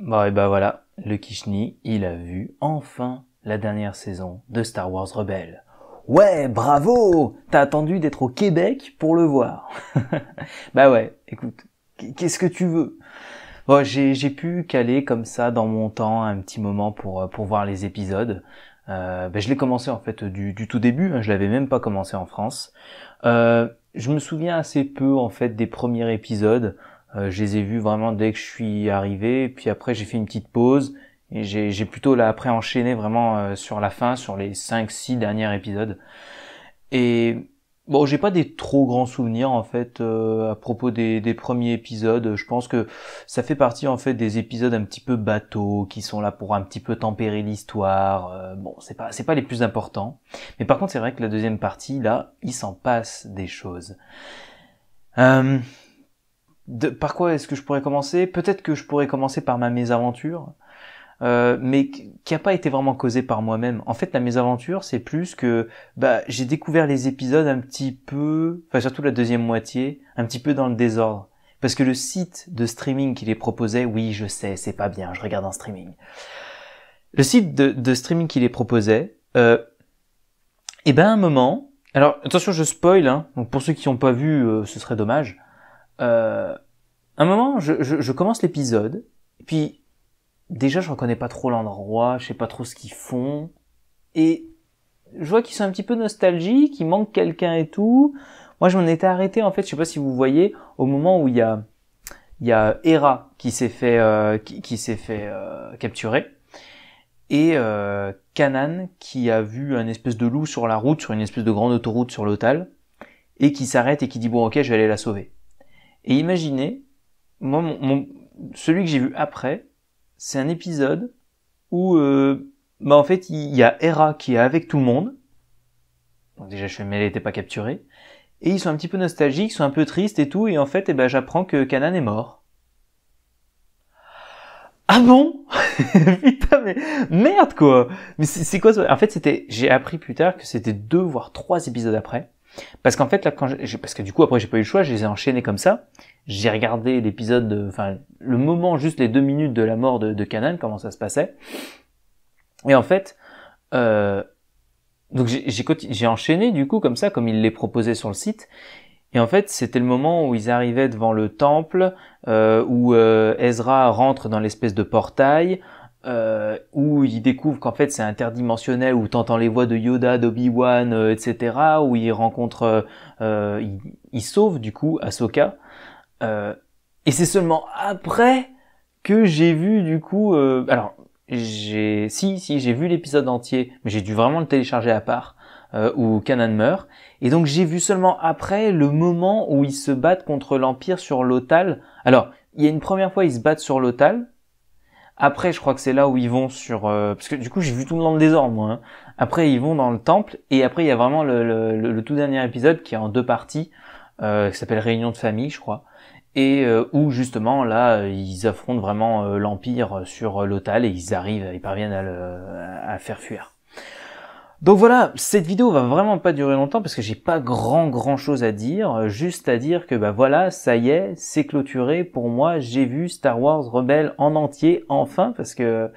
Bon, et ben voilà, le Kishni, il a vu enfin la dernière saison de Star Wars Rebelle. Ouais, bravo T'as attendu d'être au Québec pour le voir. bah ouais, écoute, qu'est-ce que tu veux bon, j'ai pu caler comme ça dans mon temps un petit moment pour, pour voir les épisodes. Euh, ben je l'ai commencé en fait du, tout début, hein, je l'avais même pas commencé en France. Euh, je me souviens assez peu en fait des premiers épisodes. Euh, je les ai vus vraiment dès que je suis arrivé. Puis après, j'ai fait une petite pause. Et j'ai plutôt là après enchaîné vraiment euh, sur la fin, sur les 5-6 derniers épisodes. Et bon, j'ai pas des trop grands souvenirs en fait euh, à propos des, des, premiers épisodes. Je pense que ça fait partie en fait des épisodes un petit peu bateaux qui sont là pour un petit peu tempérer l'histoire. bon, c'est pas c'est pas les plus importants. Mais par contre, c'est vrai que la deuxième partie là, il s'en passe des choses de, par quoi est-ce que je pourrais commencer Peut-être que je pourrais commencer par ma mésaventure, euh, mais qui n'a pas été vraiment causée par moi-même. En fait, la mésaventure, c'est plus que bah, j'ai découvert les épisodes un petit peu, enfin surtout la deuxième moitié, un petit peu dans le désordre. Parce que le site de streaming qui les proposait, oui, je sais, c'est pas bien, je regarde en streaming. Le site de, streaming qui les proposait, euh, et eh ben un moment, alors attention, je spoil, hein, donc pour ceux qui n'ont pas vu, euh, ce serait dommage euh, un moment, je, commence l'épisode, puis déjà je reconnais pas trop l'endroit, je sais pas trop ce qu'ils font, et je vois qu'ils sont un petit peu nostalgiques, qu'il manque quelqu'un et tout. Moi, je m'en étais arrêté en fait, je sais pas si vous voyez, au moment où il y a il y a Hera qui s'est fait euh, qui, s'est fait euh, capturer et euh, Kanan qui a vu un espèce de loup sur la route, sur une espèce de grande autoroute sur l'hôtel et qui s'arrête et qui dit bon ok je vais aller la sauver. Et imaginez, moi, mon, celui que j'ai vu après, c'est un épisode où, euh, bah en fait, il y a Hera qui est avec tout le monde. Donc déjà, je suis mais elle n'était pas capturé. Et ils sont un petit peu nostalgiques, ils sont un peu tristes et tout. Et en fait, eh ben, j'apprends que Kanan est mort. Ah bon Putain, mais merde quoi Mais c'est quoi ça En fait, c'était, j'ai appris plus tard que c'était deux voire trois épisodes après parce qu'en fait, là, parce que du coup, après, j'ai pas eu le choix, je les ai enchaînés comme ça. J'ai regardé l'épisode, enfin, le moment, juste les deux minutes de la mort de, de comment ça se passait. Et en fait, euh, donc j'ai, j'ai enchaîné du coup comme ça, comme il les proposait sur le site. Et en fait, c'était le moment où ils arrivaient devant le temple, euh, où euh, Ezra rentre dans l'espèce de portail euh, où il découvre qu'en fait c'est interdimensionnel, où t'entends les voix de Yoda, d'Obi-Wan, euh, etc., où il rencontre euh, euh, ils, du coup Ahsoka. Euh, et c'est seulement après que j'ai vu du coup, alors j'ai, si si j'ai vu l'épisode entier, mais j'ai dû vraiment le télécharger à part. où Kanan meurt. Et donc j'ai vu seulement après le moment où ils se battent contre l'Empire sur l'Otal. Alors, il y a une première fois ils se battent sur l'Otal, après, je crois que c'est là où ils vont sur... Euh, parce que du coup, j'ai vu tout le monde désordre, moi. Hein. Après, ils vont dans le temple, et après, il y a vraiment le, tout dernier épisode qui est en deux parties, euh, qui s'appelle Réunion de famille, je crois, et euh, où justement, là, ils affrontent vraiment l'Empire sur l'Otal, et ils arrivent, ils parviennent à, le, à faire fuir. Donc voilà, cette vidéo va vraiment pas durer longtemps parce que j'ai pas grand grand chose à dire, euh, juste à dire que bah voilà, ça y est, c'est clôturé pour moi, j'ai vu Star Wars Rebelle en entier enfin parce que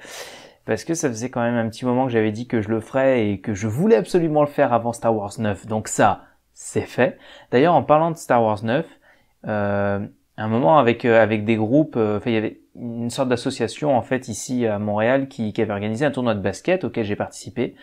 parce que ça faisait quand même un petit moment que j'avais dit que je le ferais et que je voulais absolument le faire avant Star Wars 9. Donc ça, c'est fait. D'ailleurs, en parlant de Star Wars 9, euh, un moment avec euh, avec des groupes, euh, enfin il y avait une sorte d'association en fait ici à Montréal qui, avait organisé un tournoi de basket auquel j'ai participé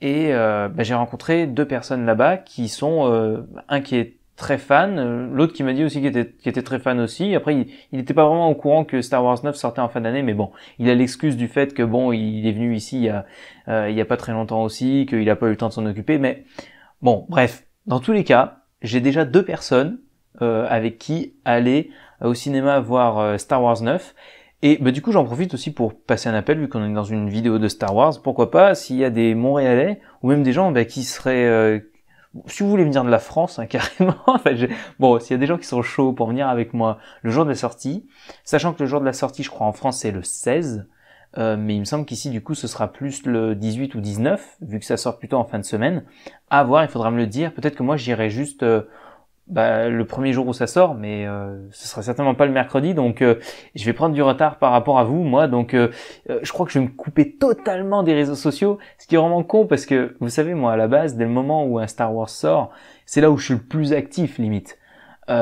et euh, bah, j'ai rencontré deux personnes là-bas qui sont euh, un qui est très fan, euh, l'autre qui m'a dit aussi qu'il était, très fan aussi. Après, il n'était pas vraiment au courant que Star Wars 9 sortait en fin d'année, mais bon, il a l'excuse du fait que bon, il est venu ici il y a, a pas très longtemps aussi, qu'il n'a pas eu le temps de s'en occuper. Mais bon, bref, dans tous les cas, j'ai déjà deux personnes euh, avec qui aller au cinéma voir euh, Star Wars 9. Et bah, du coup, j'en profite aussi pour passer un appel, vu qu'on est dans une vidéo de Star Wars. Pourquoi pas, s'il y a des Montréalais ou même des gens bah, qui seraient... Euh, si vous voulez venir de la France, hein, carrément, bon, s'il y a des gens qui sont chauds pour venir avec moi le jour de la sortie, sachant que le jour de la sortie, je crois en France, c'est le 16, mais il me semble qu'ici, du coup, ce sera plus le 18 ou 19, vu que ça sort plutôt en fin de semaine. À voir, il faudra me le dire. Peut-être que moi, j'irai juste... Bah, le premier jour où ça sort, mais euh, ce sera certainement pas le mercredi, donc euh, je vais prendre du retard par rapport à vous, moi, donc euh, je crois que je vais me couper totalement des réseaux sociaux, ce qui est vraiment con parce que vous savez, moi, à la base, dès le moment où un Star Wars sort, c'est là où je suis le plus actif, limite. et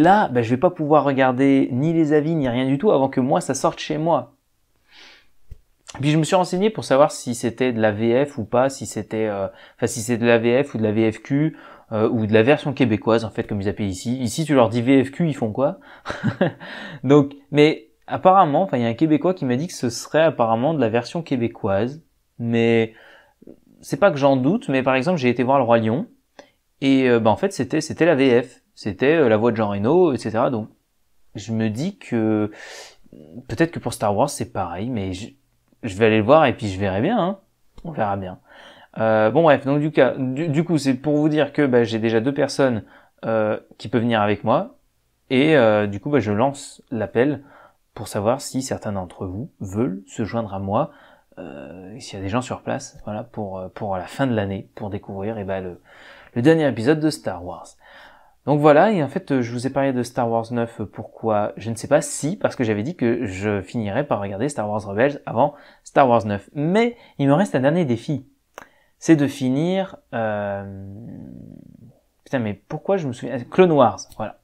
là, bah, je vais pas pouvoir regarder ni les avis ni rien du tout avant que moi ça sorte chez moi. Puis je me suis renseigné pour savoir si c'était de la VF ou pas, si c'était, enfin si c'est de la VF ou de la VFQ. Euh, ou de la version québécoise en fait comme ils appellent ici. Ici tu leur dis VFQ, ils font quoi Donc, mais apparemment, enfin il y a un Québécois qui m'a dit que ce serait apparemment de la version québécoise, mais c'est pas que j'en doute, mais par exemple j'ai été voir le Roi Lion et ben en fait c'était c'était la VF, c'était euh, la voix de Jean Reno, etc. Donc je me dis que peut-être que pour Star Wars c'est pareil, mais je, je, vais aller le voir et puis je verrai bien, hein on verra bien. Euh, bon bref, donc du, du, coup, c'est pour vous dire que bah, j'ai déjà deux personnes euh, qui peuvent venir avec moi. Et euh, du coup, bah, je lance l'appel pour savoir si certains d'entre vous veulent se joindre à moi, s'il y a des gens sur place, voilà, pour, pour la fin de l'année, pour découvrir et eh ben, le, le dernier épisode de Star Wars. Donc voilà, et en fait, je vous ai parlé de Star Wars 9, pourquoi Je ne sais pas si, parce que j'avais dit que je finirais par regarder Star Wars Rebels avant Star Wars 9. Mais il me reste un dernier défi c'est de finir... Euh... Putain, mais pourquoi je me souviens... Clone Wars, voilà.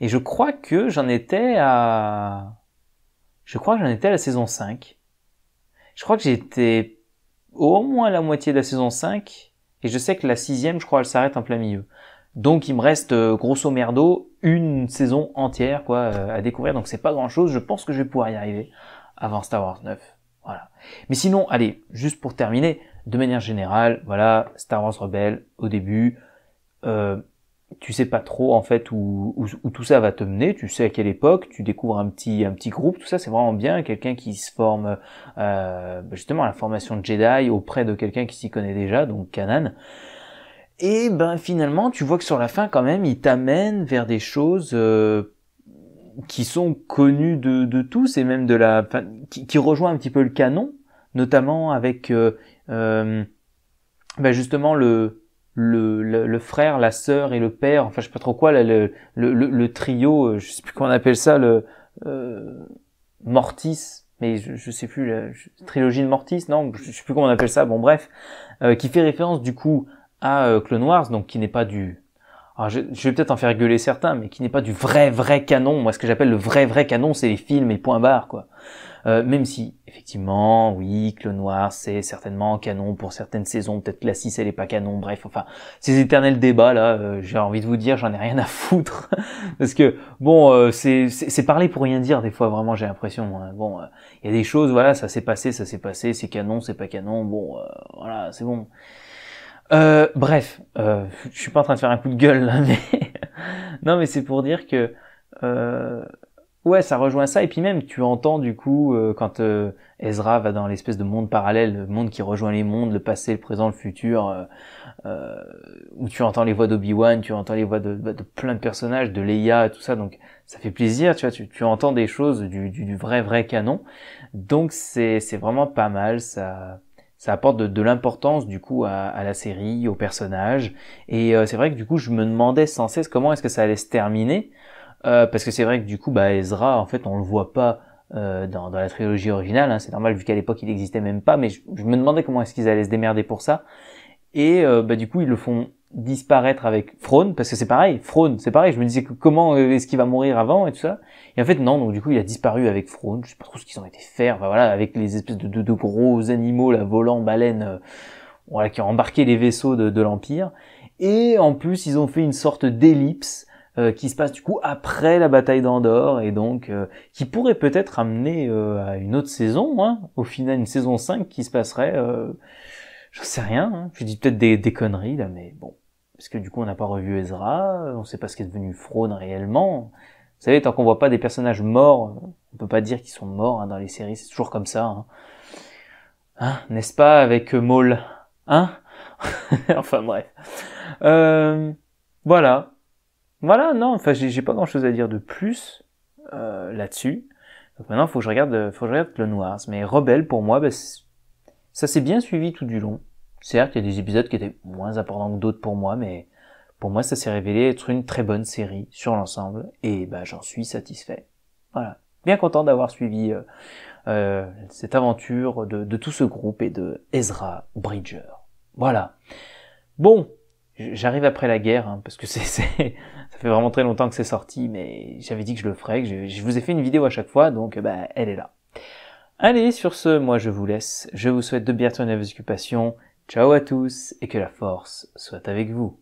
Et je crois que j'en étais à... Je crois que j'en étais à la saison 5. Je crois que j'étais au moins à la moitié de la saison 5. Et je sais que la sixième, je crois, elle s'arrête en plein milieu. Donc il me reste euh, grosso merdo une saison entière quoi euh, à découvrir. Donc c'est pas grand chose. Je pense que je vais pouvoir y arriver avant Star Wars 9. Voilà. Mais sinon, allez, juste pour terminer, de manière générale, voilà, Star Wars Rebelle, au début, euh, tu sais pas trop en fait où, tout ça va te mener, tu sais à quelle époque, tu découvres un petit un petit groupe, tout ça c'est vraiment bien, quelqu'un qui se forme euh, bah, justement à la formation de Jedi auprès de quelqu'un qui s'y connaît déjà, donc Kanan. Et ben finalement tu vois que sur la fin quand même il t'amène vers des choses euh, qui sont connues de, tous et même de la qui, qui rejoint un petit peu le canon, notamment avec euh, euh, ben justement le, le, le, frère, la sœur et le père, enfin je sais pas trop quoi, là, le, le, trio, euh, je sais plus comment on appelle ça, le euh, Mortis, mais je, sais plus, la trilogie de Mortis, non, je sais plus comment on appelle ça, bon bref, euh, qui fait référence du coup à Clone Wars, donc qui n'est pas du alors je, vais peut-être en faire gueuler certains, mais qui n'est pas du vrai vrai canon. Moi, ce que j'appelle le vrai vrai canon, c'est les films et point barre, quoi. même si Effectivement, oui, le Noir, c'est certainement canon pour certaines saisons, peut-être que la 6 elle est pas canon, bref, enfin, ces éternels débats là, euh, j'ai envie de vous dire, j'en ai rien à foutre, parce que bon, euh, c'est, parler pour rien dire des fois, vraiment j'ai l'impression, hein. bon, euh, il y a des choses, voilà, ça s'est passé, ça s'est passé, c'est canon, c'est pas canon, bon, voilà, c'est bon. bref, je suis pas en train de faire un coup de gueule là, mais non mais c'est pour dire que Ouais, ça rejoint ça. Et puis même, tu entends du coup, euh, quand euh, Ezra va dans l'espèce de monde parallèle, le monde qui rejoint les mondes, le passé, le présent, le futur, euh, euh où tu entends les voix d'Obi-Wan, tu entends les voix bah, de, plein de personnages, de Leia, tout ça. Donc ça fait plaisir, tu vois, tu, entends des choses du, vrai, vrai canon. Donc c'est vraiment pas mal, ça ça apporte de, l'importance du coup à, à, la série, aux personnages. Et c'est vrai que du coup, je me demandais sans cesse comment est-ce que ça allait se terminer. Euh, parce que c'est vrai que du coup, bah, Ezra, en fait, on le voit pas euh, dans, la trilogie originale. Hein. c'est normal vu qu'à l'époque il n'existait même pas. Mais je, me demandais comment est-ce qu'ils allaient se démerder pour ça. Et euh, bah, du coup, ils le font disparaître avec Frone parce que c'est pareil. Frone, c'est pareil. Je me disais comment est-ce qu'il va mourir avant et tout ça. Et en fait, non. Donc du coup, il a disparu avec Frone. Je sais pas trop ce qu'ils ont été faire. voilà, avec les espèces de, gros animaux, la volants, baleines, voilà, qui ont embarqué les vaisseaux de, de l'Empire. Et en plus, ils ont fait une sorte d'ellipse euh, qui se passe du coup après la bataille d'Andorre et donc euh, qui pourrait peut-être amener euh, à une autre saison, hein, au final une saison 5 qui se passerait, j'en sais rien, hein, je dis peut-être des, conneries là, mais bon, parce que du coup on n'a pas revu Ezra, on sait pas ce qui est devenu Fraude réellement. Vous savez, tant qu'on voit pas des personnages morts, on peut pas dire qu'ils sont morts hein, dans les séries, c'est toujours comme ça. Hein, hein n'est-ce pas avec Maul, hein Enfin bref. Euh, voilà, voilà, non, enfin, j'ai pas grand chose à dire de plus euh, là-dessus. maintenant, faut que je regarde, faut que je regarde le noir. Mais Rebelle, pour moi, ben, ça s'est bien suivi tout du long. Certes, il y a des épisodes qui étaient moins importants que d'autres pour moi, mais pour moi, ça s'est révélé être une très bonne série sur l'ensemble, et ben, j'en suis satisfait. Voilà. Bien content d'avoir suivi euh, euh, cette aventure de, de tout ce groupe et de Ezra Bridger. Voilà. Bon, J'arrive après la guerre, hein, parce que c'est, ça fait vraiment très longtemps que c'est sorti, mais j'avais dit que je le ferais, que je, vous ai fait une vidéo à chaque fois, donc bah, elle est là. Allez, sur ce, moi je vous laisse, je vous souhaite de bien tourner vos occupations, ciao à tous, et que la force soit avec vous.